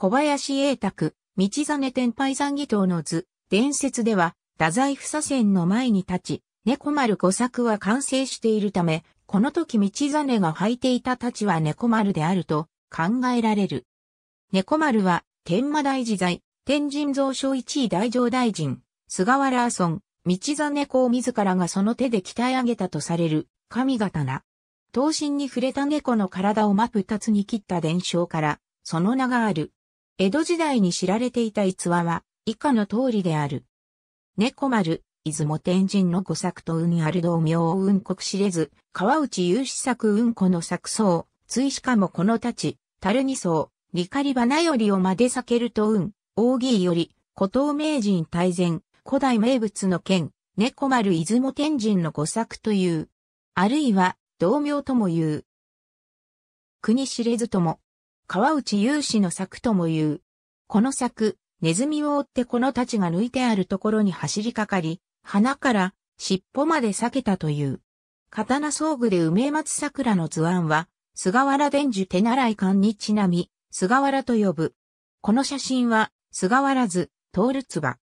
小林栄卓、道真天敗山義等の図、伝説では、太宰府左遷の前に立ち、猫丸五作は完成しているため、この時道真が履いていた太刀は猫丸であると考えられる。猫丸は、天馬大自在、天神蔵書一位大乗大臣、菅原村、道真公自らがその手で鍛え上げたとされる、神刀。刀身に触れた猫の体を真っ二つに切った伝承から、その名がある。江戸時代に知られていた逸話は以下の通りである。猫丸、出雲天神の五作と運ある同明を運国知れず、川内有志作運子の作僧、追しかもこの立ち、樽二層、リカリ花よりをまで避けると運、大義より、古東名人大前、古代名物の剣、猫丸出雲天神の五作という、あるいは同明とも言う。国知れずとも、川内雄氏の作とも言う。この作、ネズミを追ってこの太刀が抜いてあるところに走りかかり、鼻から尻尾まで裂けたという。刀装具で梅松桜の図案は、菅原伝授手習い館にちなみ、菅原と呼ぶ。この写真は、菅原図、通るつば。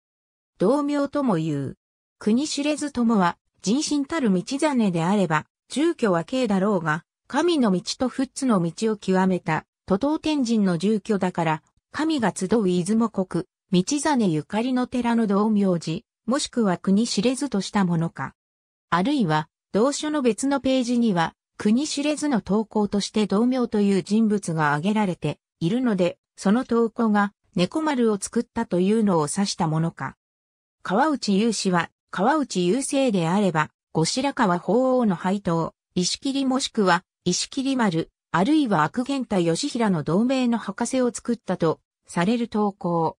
同名とも言う。国知れずともは、人心たる道真であれば、住居は軽だろうが、神の道と仏の道を極めた、都道天神の住居だから、神が集う出雲国、道真ゆかりの寺の道明寺、もしくは国知れずとしたものか。あるいは、同書の別のページには、国知れずの投稿として道明という人物が挙げられているので、その投稿が猫丸を作ったというのを指したものか。川内雄氏は、川内雄生であれば、後白河法皇の配当、石切りもしくは、石切り丸、あるいは悪元太義平の同盟の博士を作ったと、される投稿。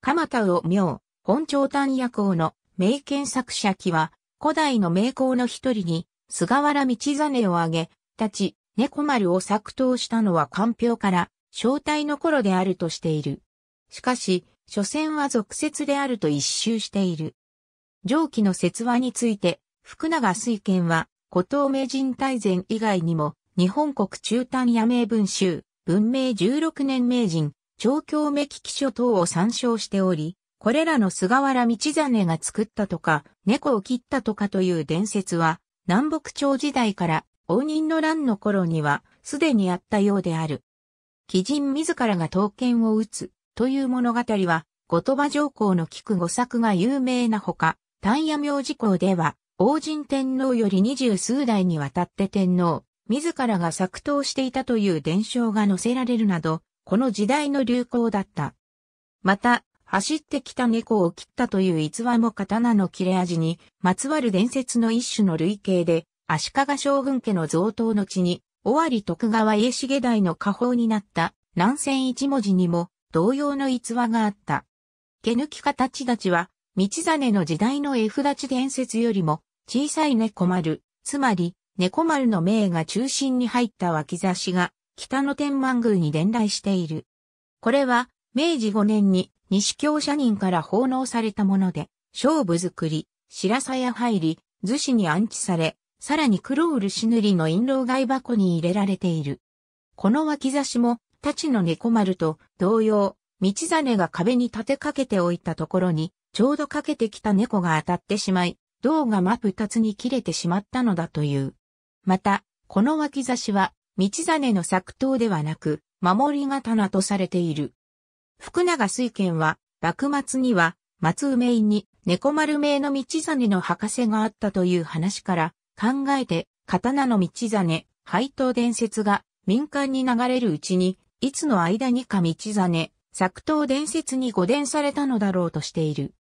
鎌田を妙、本朝丹夜行の名剣作者記は、古代の名工の一人に、菅原道真を挙げ、立ち、猫丸を作刀したのは官票から、正体の頃であるとしている。しかし、所詮は俗説であると一周している。上記の説話について、福永水賢は、古藤名人大前以外にも、日本国中端野名文集、文明16年名人、長京目利き書等を参照しており、これらの菅原道真が作ったとか、猫を切ったとかという伝説は、南北朝時代から応仁の乱の頃には、すでにあったようである。貴人自らが刀剣を打つ、という物語は、後鳥羽上皇の菊五作が有名なほか、丹野明寺公では、王神天皇より二十数代にわたって天皇、自らが作刀していたという伝承が載せられるなど、この時代の流行だった。また、走ってきた猫を切ったという逸話も刀の切れ味にまつわる伝説の一種の類型で、足利将軍家の贈答の地に、尾張徳川家重代の下方になった南線一文字にも同様の逸話があった。毛抜き形立ちは、道真の時代の絵札立ち伝説よりも小さい猫丸、つまり猫丸の銘が中心に入った脇差しが北野天満宮に伝来している。これは明治5年に西京社人から奉納されたもので、勝負作り、白さや入り、図紙に安置され、さらに黒漆塗りの印籠外箱に入れられている。この脇差しも、太刀の猫丸と同様、道真が壁に立てかけておいたところに、ちょうどかけてきた猫が当たってしまい、銅が真二つに切れてしまったのだという。また、この脇差しは、道真の作刀ではなく、守り刀とされている。福永水賢は、幕末には、松梅院に猫丸名の道真の博士があったという話から、考えて、刀の道真、配当伝説が民間に流れるうちに、いつの間にか道真、作刀伝説に誤伝されたのだろうとしている。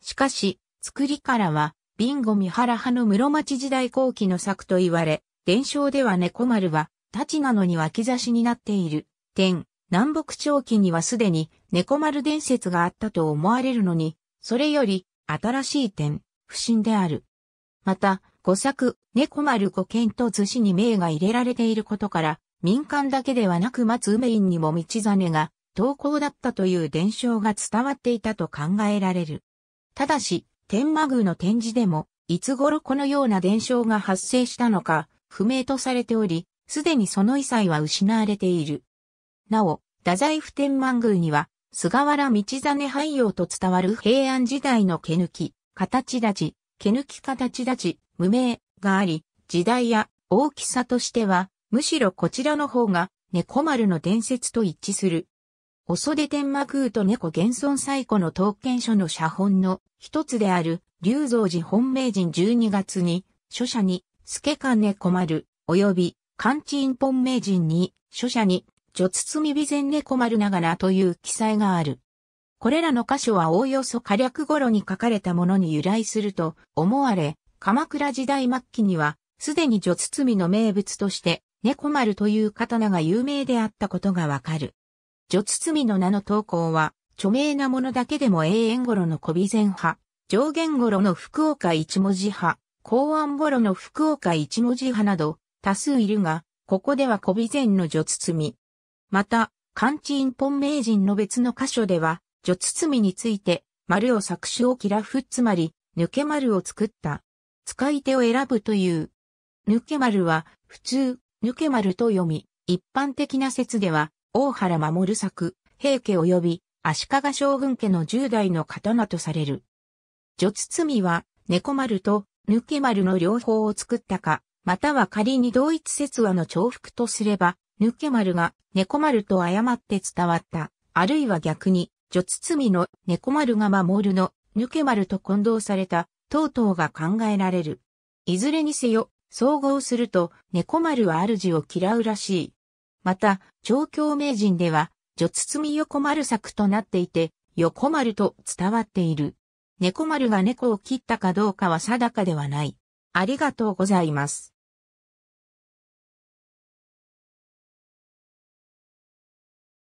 しかし、作りからは、ビンゴ三原派の室町時代後期の作と言われ、伝承では猫丸は、太刀なのに脇差しになっている。点、南北朝期にはすでに猫丸伝説があったと思われるのに、それより新しい点、不審である。また、五作、猫丸五剣と図紙に名が入れられていることから、民間だけではなく松梅院にも道真が投稿だったという伝承が伝わっていたと考えられる。ただし、天満宮の展示でも、いつ頃このような伝承が発生したのか、不明とされており、すでにその遺産は失われている。なお、太宰府天満宮には、菅原道真廃用と伝わる平安時代の毛抜き、形立ち、毛抜き形立ち、無名があり、時代や大きさとしては、むしろこちらの方が、猫丸の伝説と一致する。お袖天幕空と猫現存最古の刀剣書の写本の一つである、龍造寺本命人12月に、書写に、助猫丸、お及び、漢地院本命人に、書写に、女包備前猫丸ながらという記載がある。これらの箇所はおおよそ火略頃に書かれたものに由来すると思われ、鎌倉時代末期には、すでに女包みの名物として、猫丸という刀が有名であったことがわかる。女包の名の投稿は、著名なものだけでも永遠頃の小備前派、上限頃の福岡一文字派、公安頃の福岡一文字派など、多数いるが、ここでは小備前の女包。また、漢地院本名人の別の箇所では、女包について、丸を作詞を切らふ、つまり、抜け丸を作った。使い手を選ぶという。抜け丸は、普通、抜け丸と読み、一般的な説では、大原守作、平家及び足利将軍家の十代の刀とされる。女包は、猫丸と抜け丸の両方を作ったか、または仮に同一説話の重複とすれば、抜け丸が猫丸と誤って伝わった、あるいは逆に、女包の猫丸が守るの抜け丸と混同された、等々が考えられる。いずれにせよ、総合すると、猫丸は主を嫌うらしい。また、長教名人では、女包み横丸作となっていて、横丸と伝わっている。猫丸が猫を切ったかどうかは定かではない。ありがとうございます。